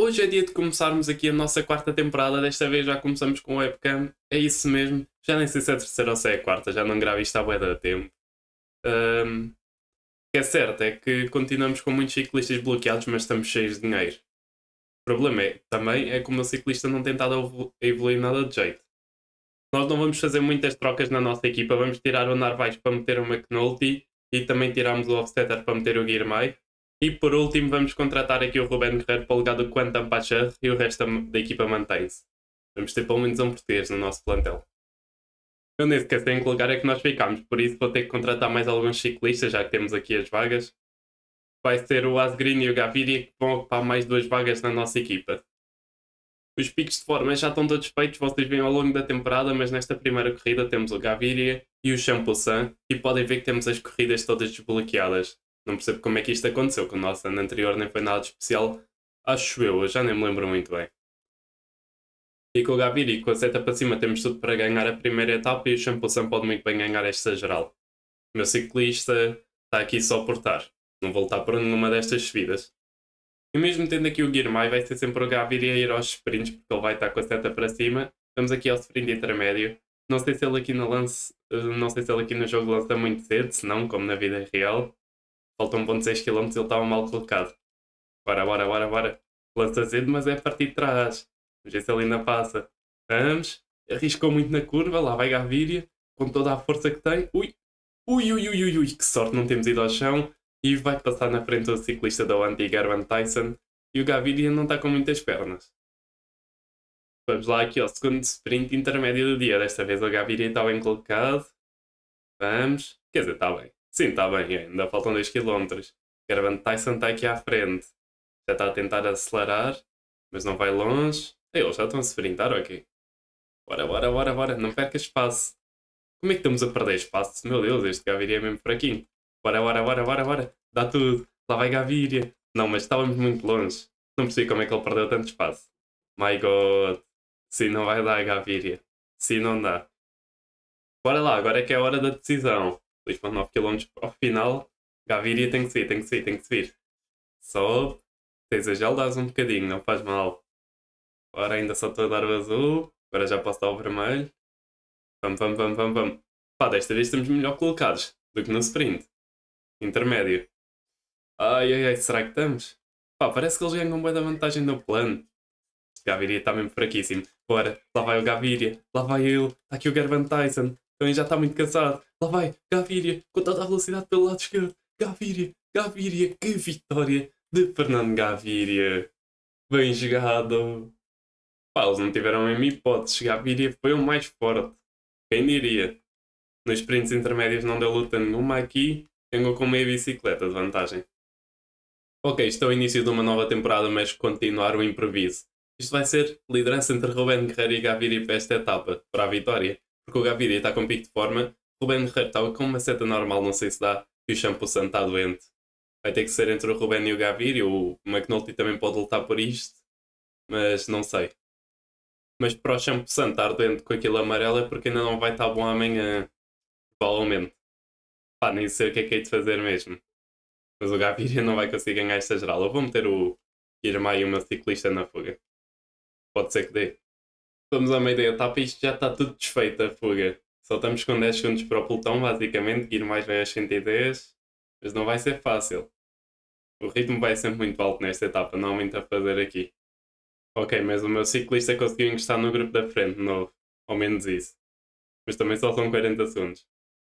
Hoje é dia de começarmos aqui a nossa quarta temporada. Desta vez já começamos com o webcam. É isso mesmo. Já nem sei se é a terceira ou se é a quarta. Já não gravo isto à boeda de tempo. Um, o que é certo é que continuamos com muitos ciclistas bloqueados, mas estamos cheios de dinheiro. O problema é, também é que o meu ciclista não tem estado a evoluir nada de jeito. Nós não vamos fazer muitas trocas na nossa equipa. Vamos tirar o Narvaez para meter o McNulty e também tiramos o Offsetter para meter o Guirmay. E por último, vamos contratar aqui o Ruben Guerreiro para o lugar do Quantum Pacher e o resto da equipa mantém-se. Vamos ter pelo menos um português no nosso plantel. Eu nem sequer sei em que lugar é que nós ficamos, por isso vou ter que contratar mais alguns ciclistas, já que temos aqui as vagas. Vai ser o Asgreen e o Gaviria que vão ocupar mais duas vagas na nossa equipa. Os picos de forma já estão todos feitos, vocês veem ao longo da temporada, mas nesta primeira corrida temos o Gaviria e o Champousin e podem ver que temos as corridas todas desbloqueadas. Não percebo como é que isto aconteceu, que o nosso ano anterior nem foi nada especial. Acho eu, já nem me lembro muito bem. E com o Gaviri com a seta para cima temos tudo para ganhar a primeira etapa e o Champollion pode muito bem ganhar esta geral. O meu ciclista está aqui só por estar. Não vou lutar por nenhuma destas subidas. E mesmo tendo aqui o Guirmay, vai ser sempre o Gaviri a ir aos sprints, porque ele vai estar com a seta para cima. estamos aqui ao sprint intermédio. Não sei se ele aqui no lance, eh, não sei se ele aqui no jogo lança muito cedo, se não, como na vida real faltam 1.6 km ele estava mal colocado. Bora, bora, bora, bora. Lança cedo, mas é a partir de trás. Vamos ver se ele ainda passa. Vamos. Arriscou muito na curva, lá vai Gaviria, com toda a força que tem. Ui, ui, ui, ui, ui, ui. que sorte, não temos ido ao chão. E vai passar na frente o ciclista da Andy Garvan Tyson. E o Gaviria não está com muitas pernas. Vamos lá aqui ao segundo sprint intermédio do dia. Desta vez o Gaviria está bem colocado. Vamos. Quer dizer, está bem. Sim, está bem, é, ainda faltam 2km. Caravan Tyson está aqui à frente. Já está a tentar acelerar, mas não vai longe. Ei, eles já estão a se brindar, ok. Bora, bora, bora, bora, não perca espaço. Como é que estamos a perder espaço? Meu Deus, este Gaviria é mesmo fraquinho. Bora, bora, bora, bora, bora. Dá tudo. Lá vai Gaviria. Não, mas estávamos muito longe. Não percebi como é que ele perdeu tanto espaço. My God. Sim, não vai dar, Gaviria. Sim, não dá. Bora lá, agora é que é a hora da decisão. 2.9 km ao final, Gaviria tem que sair, tem que sair, tem que sair. Só tens a gel, dás um bocadinho, não faz mal. Agora ainda só estou a dar o azul, agora já posso dar o vermelho. vamos vamos vamos vamos pam. Pá, desta vez estamos melhor colocados do que no sprint. Intermédio. Ai, ai, ai, será que estamos? Pá, parece que eles ganham bem da vantagem do plano. Gaviria está mesmo fraquíssimo. Bora, lá vai o Gaviria, lá vai ele, está aqui o Gervan Tyson, também já está muito cansado. Lá vai, Gaviria, com toda a velocidade pelo lado esquerdo. Gaviria, Gaviria, que vitória de Fernando Gaviria. Bem jogado. Pá, eles não tiveram a pode. Gaviria foi o mais forte. Quem diria? Nos sprints intermédios não deu luta nenhuma aqui. Tenho com meia bicicleta de vantagem. Ok, isto é o início de uma nova temporada, mas continuar o improviso. Isto vai ser liderança entre Ruben Guerreiro e Gaviria para esta etapa, para a vitória porque o Gaviria está com pico de forma, o Ruben Guerreiro estava tá com uma seta normal, não sei se dá, e o Shampoo Santo está doente. Vai ter que ser entre o Ruben e o Gaviria, o McNulty também pode lutar por isto, mas não sei. Mas para o Shampoo Santo tá estar doente com aquilo amarelo é porque ainda não vai estar tá bom amanhã, provavelmente. Pá, nem sei o que é que é de fazer mesmo. Mas o Gaviria não vai conseguir ganhar esta geral. Eu vou meter o Irmã e o meu ciclista na fuga. Pode ser que dê. Estamos à meia da etapa tá, e isto já está tudo desfeito a fuga. Só estamos com 10 segundos para o pelotão, basicamente, ir mais bem às 110, mas não vai ser fácil. O ritmo vai ser muito alto nesta etapa, não há muito a fazer aqui. Ok, mas o meu ciclista conseguiu encostar no grupo da frente, novo. Ao menos isso. Mas também só são 40 segundos.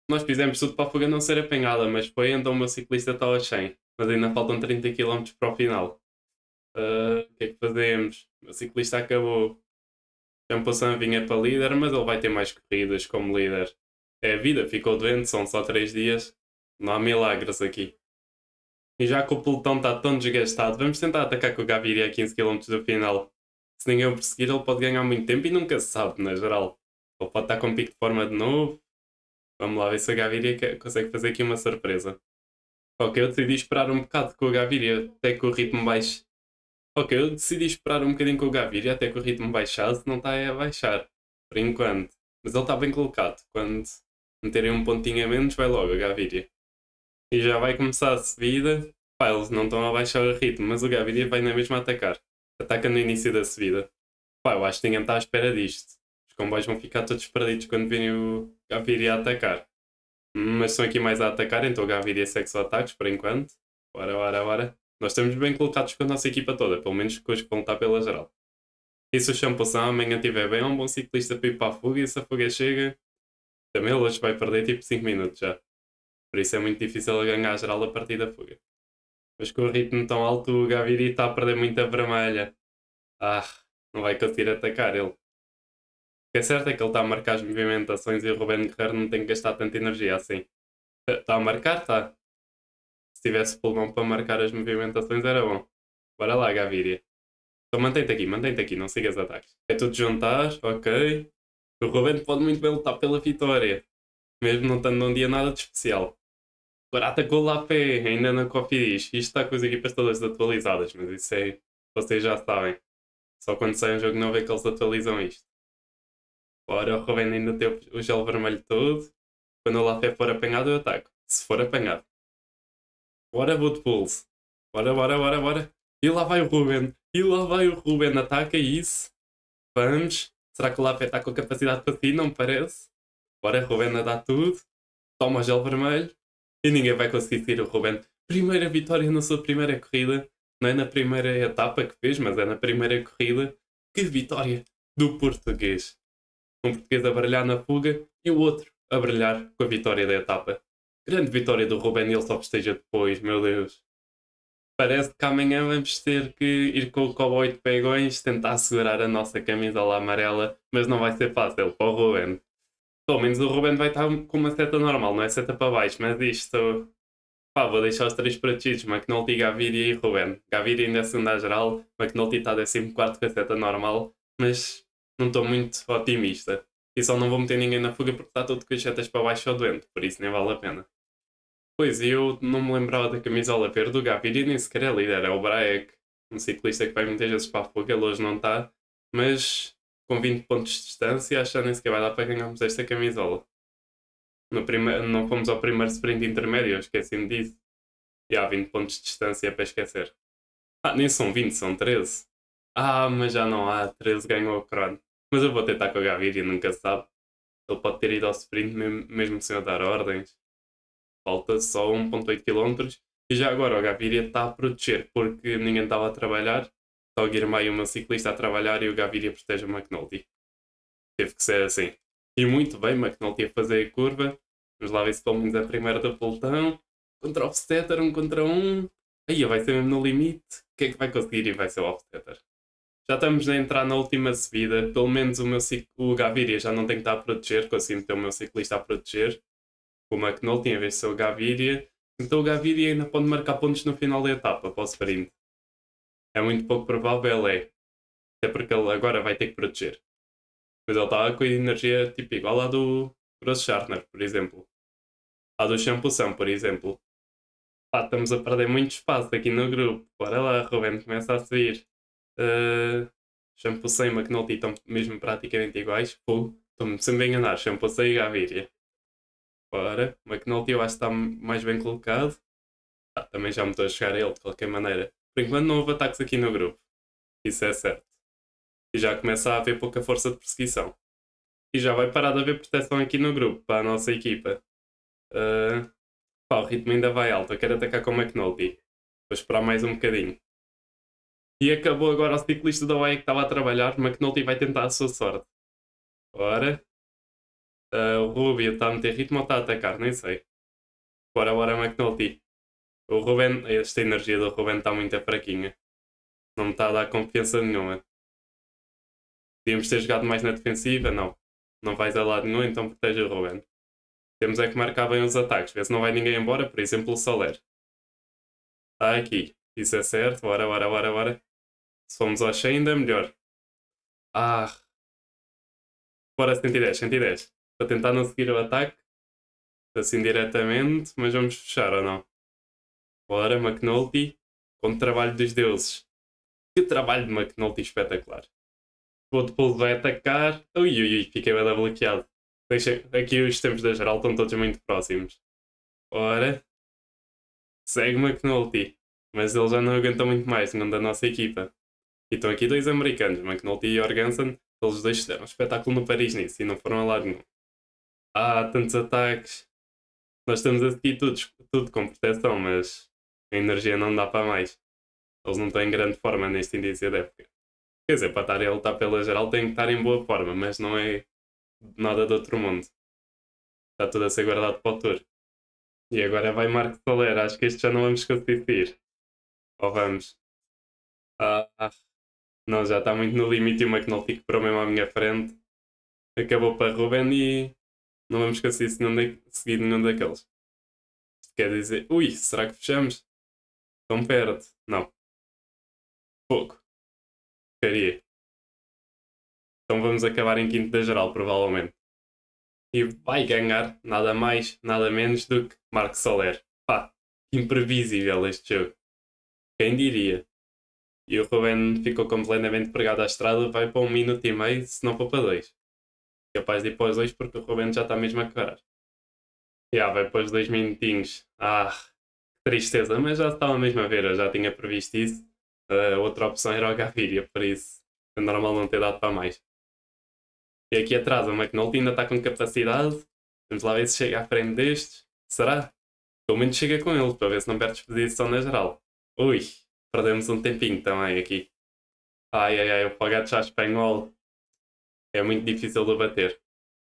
Nós fizemos tudo para a fuga não ser apanhada, mas foi então o meu ciclista está aos 100. Mas ainda faltam 30 km para o final. Ah, o uh, que é que fazemos? O meu ciclista acabou exemplo, é vinha para líder, mas ele vai ter mais corridas como líder. É a vida, ficou doente, são só 3 dias. Não há milagres aqui. E já que o pelotão está tão desgastado, vamos tentar atacar com o Gaviria a 15km do final. Se ninguém o perseguir, ele pode ganhar muito tempo e nunca se sabe, na geral. Ele pode estar com um pico de forma de novo. Vamos lá ver se o Gaviria consegue fazer aqui uma surpresa. Ok, eu decidi esperar um bocado com o Gaviria, até que o ritmo baixe Ok, eu decidi esperar um bocadinho com o Gaviria até que o ritmo baixasse, não está a é baixar, por enquanto. Mas ele está bem colocado, quando meterem um pontinho a menos vai logo a Gaviria. E já vai começar a subida, pá, eles não estão a baixar o ritmo, mas o Gaviria vai na mesma atacar. Ataca no início da subida. Pá, eu acho que ninguém está à espera disto. Os comboios vão ficar todos perdidos quando virem o Gaviria a atacar. Mas estão aqui mais a atacar, então o Gaviria segue só ataques por enquanto. Ora, ora, ora. Nós estamos bem colocados com a nossa equipa toda, pelo menos com os que vão estar pela geral. E se o Champoussão amanhã tiver bem, é um bom ciclista para ir para a fuga e se a fuga chega, também ele hoje vai perder tipo 5 minutos já. Por isso é muito difícil ganhar a geral a partir da fuga. Mas com o ritmo tão alto, o Gaviri está a perder muita vermelha. Ah, não vai conseguir atacar ele. O que é certo é que ele está a marcar as movimentações e o Ruben Guerreiro não tem que gastar tanta energia assim. Está a marcar, está se tivesse pulmão para marcar as movimentações era bom. Bora lá, Gaviria. Então mantém-te aqui, mantém-te aqui, não sigas ataques. É tudo juntar, ok. O Ruben pode muito bem lutar pela vitória, mesmo não estando num dia nada de especial. Agora atacou lá a ainda na diz. Isto está com as equipas todas atualizadas, mas isso aí é, vocês já sabem. Só quando sai um jogo novo é que eles atualizam isto. Ora, o Ruben ainda tem o gel vermelho todo. Quando o Lafé for apanhado, eu ataco. Se for apanhado. Bora, Woodpulse. Bora, bora, bora, bora. E lá vai o Ruben. E lá vai o Ruben. Ataca isso. Vamos. Será que o Lapé está com capacidade para ti? Não me parece. Bora, Ruben, a dar tudo. Toma o gel vermelho. E ninguém vai conseguir tirar o Ruben. Primeira vitória na sua primeira corrida. Não é na primeira etapa que fez, mas é na primeira corrida. Que vitória do português. Um português a brilhar na fuga e o outro a brilhar com a vitória da etapa. Grande vitória do Ruben, ele só festeja depois, meu Deus. Parece que amanhã vamos ter que ir com o cowboy de pegões tentar segurar a nossa camisola amarela, mas não vai ser fácil para o Ruben. Pelo menos o Ruben vai estar com uma seta normal, não é seta para baixo, mas isto. Pá, vou deixar os três protegidos, McNulty, Gaviria e Ruben. Gaviria ainda é segunda geral, McNulty está quarto com a seta normal, mas não estou muito otimista. E só não vou meter ninguém na fuga porque está tudo com as setas para baixo ou doente, por isso nem vale a pena. Pois, e eu não me lembrava da camisola verde. do Gaviria nem sequer é líder, é o Braek, um ciclista que vai muitas vezes para a fuga, ele hoje não está, mas com 20 pontos de distância, acho que nem sequer vai dar para ganharmos esta camisola. No não fomos ao primeiro sprint intermédio, esqueci-me disso. E há 20 pontos de distância é para esquecer. Ah, nem são 20, são 13. Ah, mas já não há, 13 ganhou o Crono. Mas eu vou tentar com o Gaviria, nunca se sabe. Ele pode ter ido ao sprint mesmo sem eu dar ordens falta só 1,8 km. E já agora o Gaviria está a proteger, porque ninguém estava a trabalhar, só o Guirmay, uma ciclista, a trabalhar e o Gaviria protege o McNulty. Teve que ser assim. E muito bem, McNulty a fazer a curva. Vamos lá ver se pelo menos é a primeira do pelotão. Contra o Offsetter, um contra um. Aí vai ser mesmo no limite. O que é que vai conseguir? E vai ser o Offsetter. Já estamos a entrar na última subida. Pelo menos o, meu, o Gaviria já não tem que estar a proteger. Consigo ter o meu ciclista a proteger como é a Knowlton, venceu é o Gaviria. Então o Gaviria ainda pode marcar pontos no final da etapa, para o sprint. É muito pouco provável, é. Até porque ele agora vai ter que proteger. Mas ele estava tá com energia tipo igual à do Gross Schartner, por exemplo. À do Champusão, por exemplo. Pá, estamos a perder muito espaço aqui no grupo. Bora lá, Ruben, começa a subir. Uh, eh, Champusão e McNulty estão mesmo praticamente iguais. Estou-me sempre a enganar, Champusão e Gaviria. Ora, o McNulty eu acho que está mais bem colocado. Ah, também já me estou a chegar a ele de qualquer maneira. Por enquanto não houve ataques aqui no grupo. Isso é certo. E já começa a haver pouca força de perseguição. E já vai parar de haver proteção aqui no grupo para a nossa equipa. Uh, pá, o ritmo ainda vai alto. Eu quero atacar com o McNulty. Vou esperar mais um bocadinho. E acabou agora o ciclista da OE que estava a trabalhar. McNulty vai tentar a sua sorte. Ora, Uh, o Rubio está a meter ritmo ou está a atacar? Nem sei. Bora, bora, McNulty. O Ruben, esta energia do Ruben está muito é fraquinha. Não me está a dar confiança nenhuma. Podíamos ter jogado mais na defensiva, não. Não vais a lado nenhum, então protege o Ruben. Temos é que marcar bem os ataques, ver se não vai ninguém embora, por exemplo o Soler. Está aqui. Isso é certo, bora, bora, bora, bora. Se formos ao 100 ainda é melhor. Ah. Bora 110, 110 para tentar não seguir o ataque. Assim diretamente, mas vamos fechar ou não? Bora, McNulty, com o trabalho dos deuses. Que trabalho de McNulty espetacular. O Deadpool vai atacar. Ui, ui, ui, fiquei bem bloqueado. Deixa... Aqui os tempos da geral estão todos muito próximos. Ora, segue McNulty, mas ele já não aguenta muito mais, não da nossa equipa. E estão aqui dois americanos, McNulty e Organson. eles dois fizeram um espetáculo no Paris nisso e não foram a lado nenhum. Ah, tantos ataques. Nós estamos a seguir tudo, tudo com proteção, mas a energia não dá para mais. Eles não têm grande forma neste início da época. Quer dizer, para estar a lutar pela geral tem que estar em boa forma, mas não é nada de outro mundo. Está tudo a ser guardado para o tour. E agora vai Marco Soler, acho que este já não vamos conseguir Ou vamos? Ah, ah. não, já está muito no limite, e que não fica para o mesmo à minha frente. Acabou para Ruben e não vamos conseguir não de, seguir nenhum daqueles. Isto quer dizer, ui, será que fechamos? Estão perto. Não. Pouco. Ficaria. Então vamos acabar em quinto da geral, provavelmente. E vai ganhar nada mais, nada menos do que Marco Soler. Pá, imprevisível este jogo. Quem diria? E o Ruben ficou completamente pregado à estrada, vai para um minuto e meio, se não for para dois capaz de ir para os dois porque o Rubens já está mesmo a quebrar. E vai para os dois minutinhos. Ah, que tristeza, mas já estava mesmo a ver, eu já tinha previsto isso. Uh, outra opção era o Gaviria, por isso é normal não ter dado para mais. E aqui atrás, o McNulty ainda está com capacidade. Vamos lá ver se chega à frente destes. Será? Pelo menos chega com ele, para ver se não perde exposição na geral. Ui, perdemos um tempinho também aqui. Ai ai ai, o Fogato já espanhol é muito difícil de bater.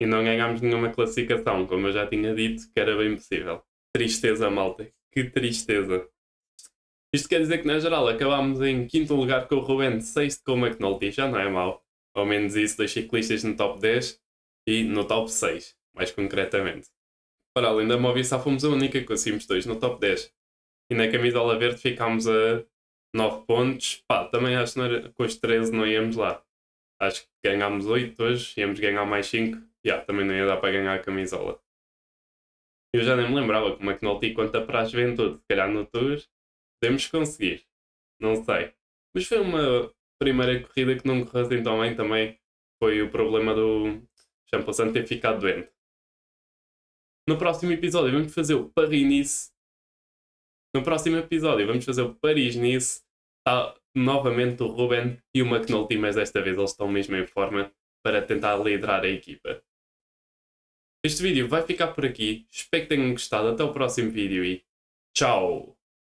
E não ganhámos nenhuma classificação, como eu já tinha dito, que era bem possível. Tristeza, malta. Que tristeza. Isto quer dizer que, na geral, acabámos em quinto lugar com o Ruben, sexto com o McNulty, já não é mau. Ao menos isso, dois ciclistas no top 10 e no top 6, mais concretamente. Para além da Movistar, fomos a única que conseguimos dois no top 10. E na camisola verde ficámos a 9 pontos. Pá, também acho que com os 13 não íamos lá acho que ganhámos 8 hoje, íamos ganhar mais 5, yeah, também não ia dar para ganhar a camisola. Eu já nem me lembrava como é que Nolti conta para a juventude, se calhar no Tours podemos conseguir, não sei. Mas foi uma primeira corrida que não correu assim tão bem também, foi o problema do Champassan ter ficado doente. No próximo episódio vamos fazer o Paris-Nice. No próximo episódio vamos fazer o Paris-Nice. Está novamente o Ruben e o McNulty, mas desta vez eles estão mesmo em forma para tentar liderar a equipa. Este vídeo vai ficar por aqui, espero que tenham gostado, até o próximo vídeo e tchau!